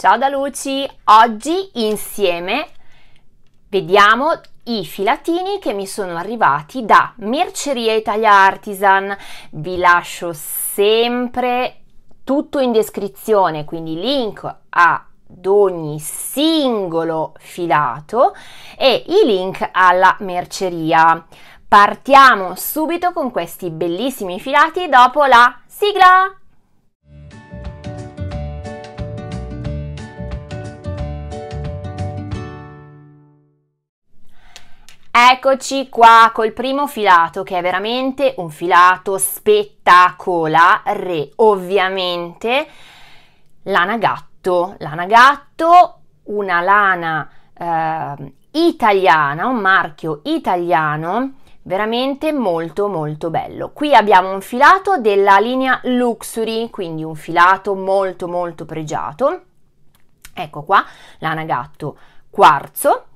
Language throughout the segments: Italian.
Ciao da Luci! Oggi insieme vediamo i filatini che mi sono arrivati da Merceria Italia Artisan. Vi lascio sempre tutto in descrizione, quindi link ad ogni singolo filato e i link alla merceria. Partiamo subito con questi bellissimi filati dopo la sigla! Eccoci qua col primo filato che è veramente un filato spettacolare, ovviamente lana gatto, una lana eh, italiana, un marchio italiano veramente molto molto bello. Qui abbiamo un filato della linea Luxury, quindi un filato molto molto pregiato. Ecco qua, lana gatto quarzo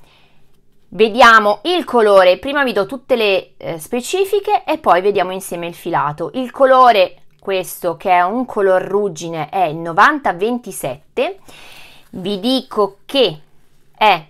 Vediamo il colore, prima vi do tutte le eh, specifiche e poi vediamo insieme il filato. Il colore, questo che è un color ruggine, è il 9027. Vi dico che è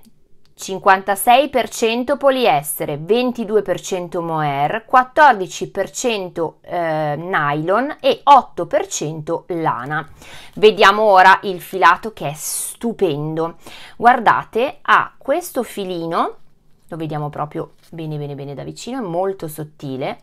56% poliestere, 22% mohair, 14% eh, nylon e 8% lana. Vediamo ora il filato che è stupendo. Guardate, ha questo filino lo vediamo proprio bene bene bene da vicino, è molto sottile,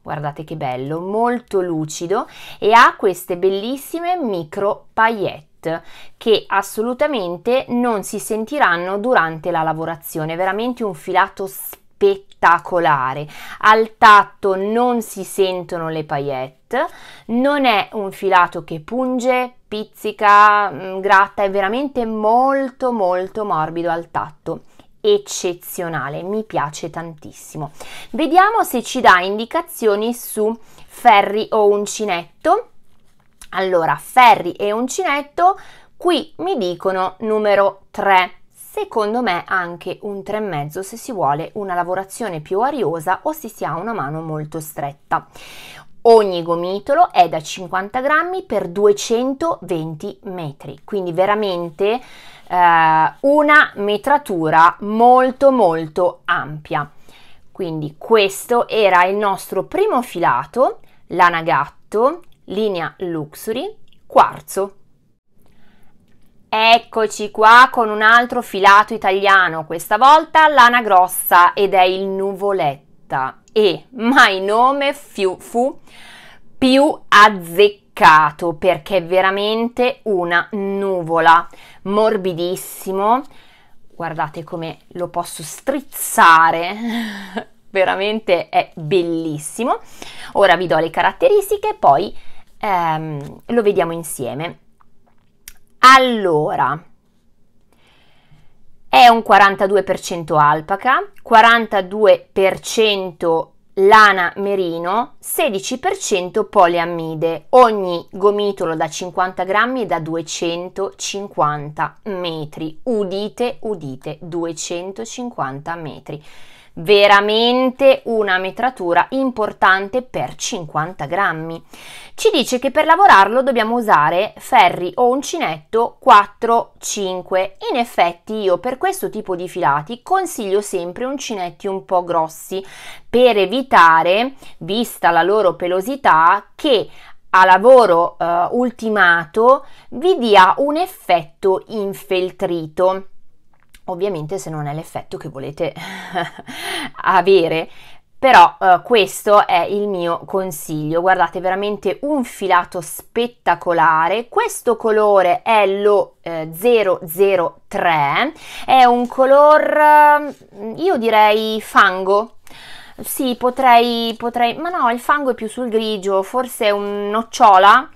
guardate che bello, molto lucido e ha queste bellissime micro paillette che assolutamente non si sentiranno durante la lavorazione, veramente un filato spettacolare, al tatto non si sentono le paillette, non è un filato che punge, pizzica, mm, gratta, è veramente molto molto morbido al tatto eccezionale, mi piace tantissimo. Vediamo se ci dà indicazioni su ferri o uncinetto. Allora, ferri e uncinetto qui mi dicono numero 3. Secondo me anche un 3,5 se si vuole una lavorazione più ariosa o se si ha una mano molto stretta. Ogni gomitolo è da 50 grammi per 220 metri, quindi veramente eh, una metratura molto molto ampia. Quindi questo era il nostro primo filato, lana gatto, linea luxury, quarzo. Eccoci qua con un altro filato italiano, questa volta lana grossa ed è il nuvoletta e mai nome fu, fu più azzeccato spiccato perché è veramente una nuvola, morbidissimo. Guardate come lo posso strizzare, veramente è bellissimo. Ora vi do le caratteristiche poi ehm, lo vediamo insieme. Allora, è un 42% alpaca, 42% lana merino, 16% poliammide, ogni gomitolo da 50 grammi e da 250 metri. Udite, udite, 250 metri veramente una metratura importante per 50 grammi. Ci dice che per lavorarlo dobbiamo usare ferri o uncinetto 4-5. In effetti io per questo tipo di filati consiglio sempre uncinetti un po' grossi per evitare, vista la loro pelosità, che a lavoro eh, ultimato vi dia un effetto infeltrito ovviamente se non è l'effetto che volete avere. Però eh, questo è il mio consiglio, guardate veramente un filato spettacolare, questo colore è lo eh, 003, è un color, eh, io direi fango, sì potrei, potrei, ma no il fango è più sul grigio, forse un nocciola,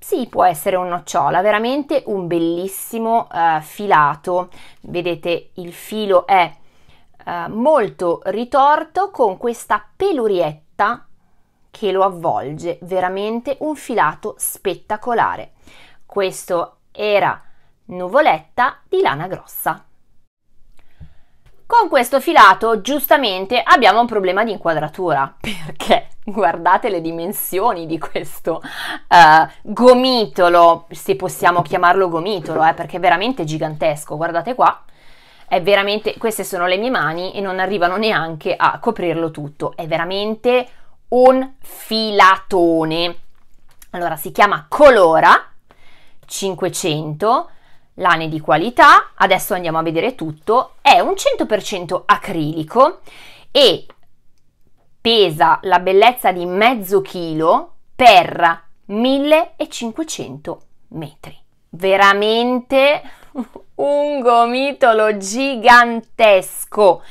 sì, può essere un nocciola, veramente un bellissimo eh, filato. Vedete, il filo è eh, molto ritorto con questa pelurietta che lo avvolge, veramente un filato spettacolare. Questo era nuvoletta di lana grossa. Con questo filato giustamente abbiamo un problema di inquadratura perché guardate le dimensioni di questo uh, gomitolo, se possiamo chiamarlo gomitolo, eh, perché è veramente gigantesco, guardate qua, è veramente, queste sono le mie mani e non arrivano neanche a coprirlo tutto, è veramente un filatone. Allora si chiama Colora 500 lane di qualità, adesso andiamo a vedere tutto, è un 100% acrilico e pesa la bellezza di mezzo chilo per 1500 metri. Veramente un gomitolo gigantesco.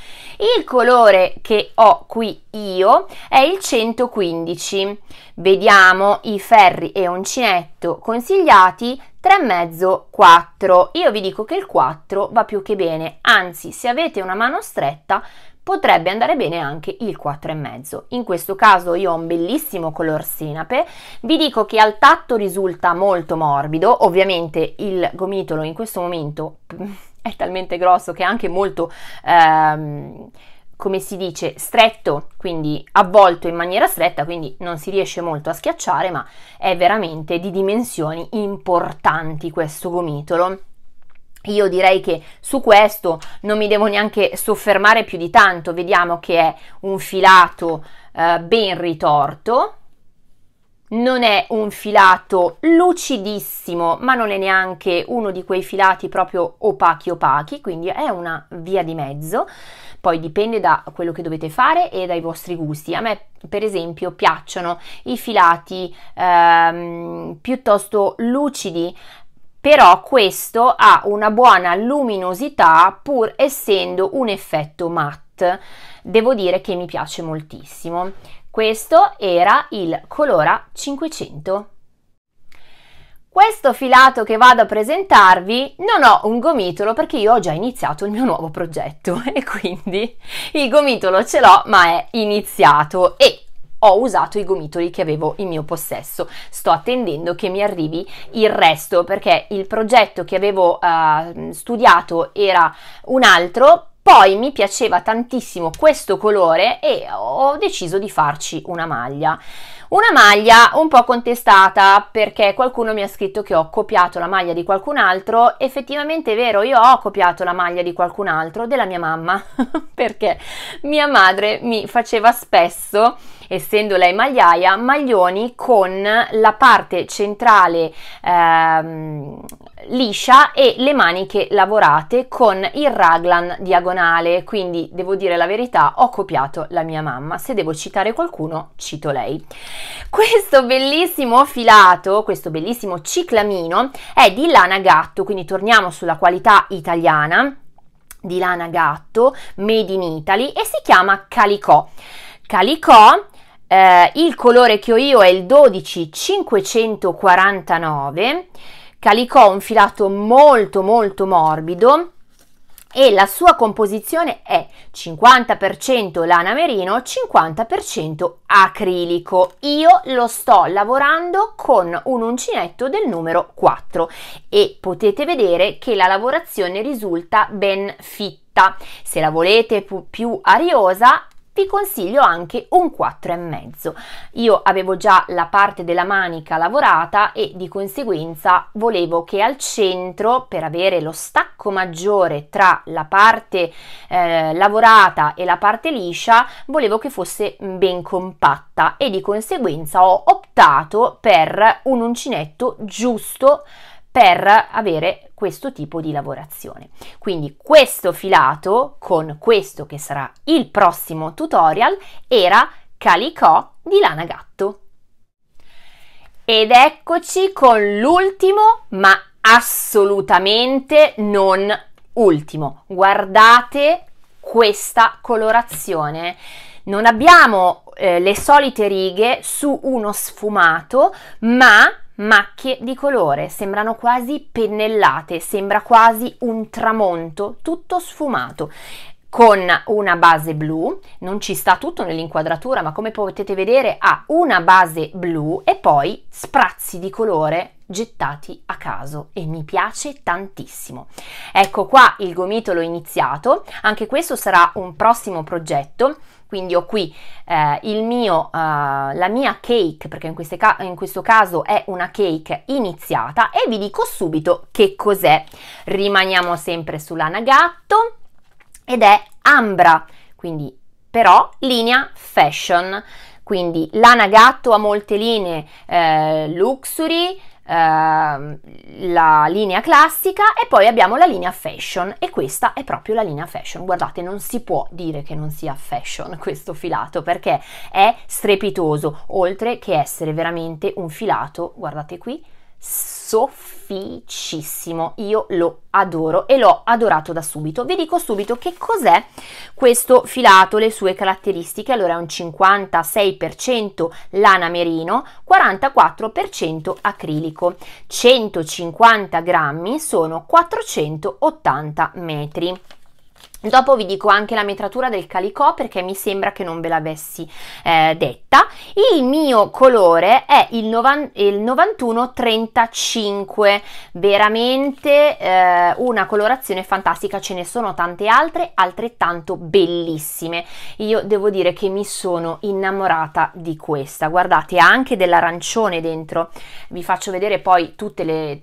Il colore che ho qui io è il 115. Vediamo i ferri e uncinetto consigliati 3,5 4. Io vi dico che il 4 va più che bene, anzi se avete una mano stretta potrebbe andare bene anche il 4,5. In questo caso io ho un bellissimo color senape, vi dico che al tatto risulta molto morbido, ovviamente il gomitolo in questo momento è talmente grosso che è anche molto... Ehm, come si dice, stretto, quindi avvolto in maniera stretta, quindi non si riesce molto a schiacciare, ma è veramente di dimensioni importanti questo gomitolo. Io direi che su questo non mi devo neanche soffermare più di tanto, vediamo che è un filato eh, ben ritorto, non è un filato lucidissimo, ma non è neanche uno di quei filati proprio opachi opachi, quindi è una via di mezzo. Poi dipende da quello che dovete fare e dai vostri gusti. A me, per esempio, piacciono i filati ehm, piuttosto lucidi, però questo ha una buona luminosità pur essendo un effetto matte. Devo dire che mi piace moltissimo. Questo era il Colora 500. Questo filato che vado a presentarvi non ho un gomitolo perché io ho già iniziato il mio nuovo progetto e quindi il gomitolo ce l'ho ma è iniziato e ho usato i gomitoli che avevo in mio possesso. Sto attendendo che mi arrivi il resto perché il progetto che avevo uh, studiato era un altro. Poi mi piaceva tantissimo questo colore e ho deciso di farci una maglia. Una maglia un po' contestata perché qualcuno mi ha scritto che ho copiato la maglia di qualcun altro. Effettivamente è vero, io ho copiato la maglia di qualcun altro, della mia mamma, perché mia madre mi faceva spesso essendo lei magliaia, maglioni con la parte centrale ehm, liscia e le maniche lavorate con il raglan diagonale, quindi devo dire la verità, ho copiato la mia mamma, se devo citare qualcuno cito lei. Questo bellissimo filato, questo bellissimo ciclamino è di lana gatto, quindi torniamo sulla qualità italiana di lana gatto, made in Italy e si chiama calicò. Calicò eh, il colore che ho io è il 12549, calicò un filato molto molto morbido e la sua composizione è 50% lana merino, 50% acrilico. Io lo sto lavorando con un uncinetto del numero 4 e potete vedere che la lavorazione risulta ben fitta. Se la volete più ariosa vi consiglio anche un 4,5. Io avevo già la parte della manica lavorata e di conseguenza volevo che al centro, per avere lo stacco maggiore tra la parte eh, lavorata e la parte liscia, volevo che fosse ben compatta e di conseguenza ho optato per un uncinetto giusto per avere questo tipo di lavorazione. Quindi questo filato con questo che sarà il prossimo tutorial era calicò di lana gatto. Ed eccoci con l'ultimo, ma assolutamente non ultimo. Guardate questa colorazione. Non abbiamo eh, le solite righe su uno sfumato, ma macchie di colore, sembrano quasi pennellate, sembra quasi un tramonto tutto sfumato con una base blu, non ci sta tutto nell'inquadratura, ma come potete vedere ha una base blu e poi sprazzi di colore gettati a caso e mi piace tantissimo. Ecco qua il gomitolo iniziato, anche questo sarà un prossimo progetto, quindi ho qui eh, il mio, eh, la mia cake, perché in, ca- in questo caso è una cake iniziata e vi dico subito che cos'è. Rimaniamo sempre sull'anagatto ed è Ambra, quindi però linea fashion. Quindi Lana Gatto ha molte linee eh, luxury, Uh, la linea classica e poi abbiamo la linea fashion e questa è proprio la linea fashion guardate non si può dire che non sia fashion questo filato perché è strepitoso oltre che essere veramente un filato guardate qui sofficissimo, io lo adoro e l'ho adorato da subito. Vi dico subito che cos'è questo filato, le sue caratteristiche. Allora è un 56% lana merino, 44% acrilico, 150 grammi sono 480 metri. Dopo vi dico anche la metratura del calicò perché mi sembra che non ve l'avessi eh, detta. Il mio colore è il, il 9135, veramente eh, una colorazione fantastica, ce ne sono tante altre altrettanto bellissime. Io devo dire che mi sono innamorata di questa, guardate anche dell'arancione dentro, vi faccio vedere poi tutte le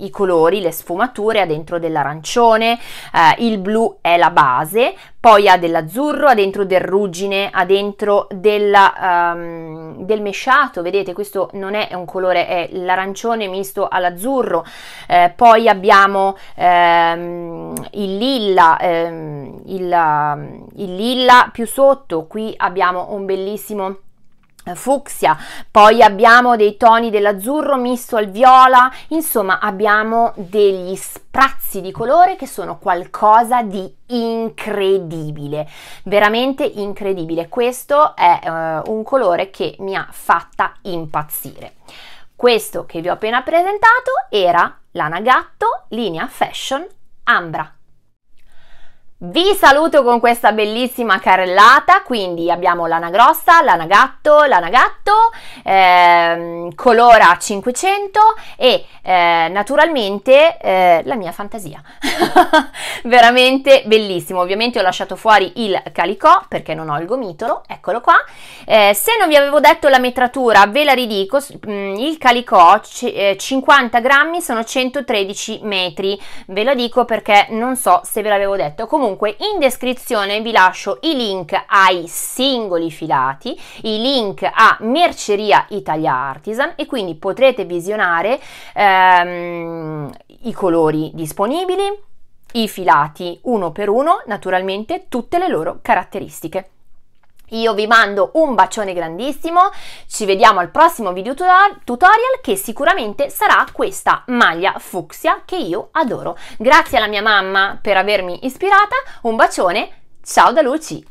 i colori, le sfumature, ha dentro dell'arancione, eh, il blu è la base, poi ha dell'azzurro, ha dentro del ruggine, ha dentro della, um, del mesciato, vedete questo non è un colore, è l'arancione misto all'azzurro, eh, poi abbiamo ehm, il lilla, ehm, il, il lilla più sotto, qui abbiamo un bellissimo eh, fucsia, poi abbiamo dei toni dell'azzurro misto al viola, insomma abbiamo degli sprazzi di colore che sono qualcosa di incredibile, veramente incredibile. Questo è uh, un colore che mi ha fatta impazzire. Questo che vi ho appena presentato era l'anagatto linea fashion Ambra. Vi saluto con questa bellissima carrellata, quindi abbiamo lana grossa, lana gatto, lana gatto, ehm, colora 500 e eh, naturalmente eh, la mia fantasia. Veramente bellissimo, ovviamente ho lasciato fuori il calicò perché non ho il gomitolo, eccolo qua. Eh, se non vi avevo detto la metratura ve la ridico, mm, il calicò 50 eh, grammi sono 113 metri, ve lo dico perché non so se ve l'avevo detto, comunque Comunque in descrizione vi lascio i link ai singoli filati, i link a Merceria Italia Artisan e quindi potrete visionare ehm, i colori disponibili, i filati uno per uno, naturalmente tutte le loro caratteristiche. Io vi mando un bacione grandissimo, ci vediamo al prossimo video tutorial che sicuramente sarà questa maglia fucsia che io adoro. Grazie alla mia mamma per avermi ispirata, un bacione, ciao da Luci!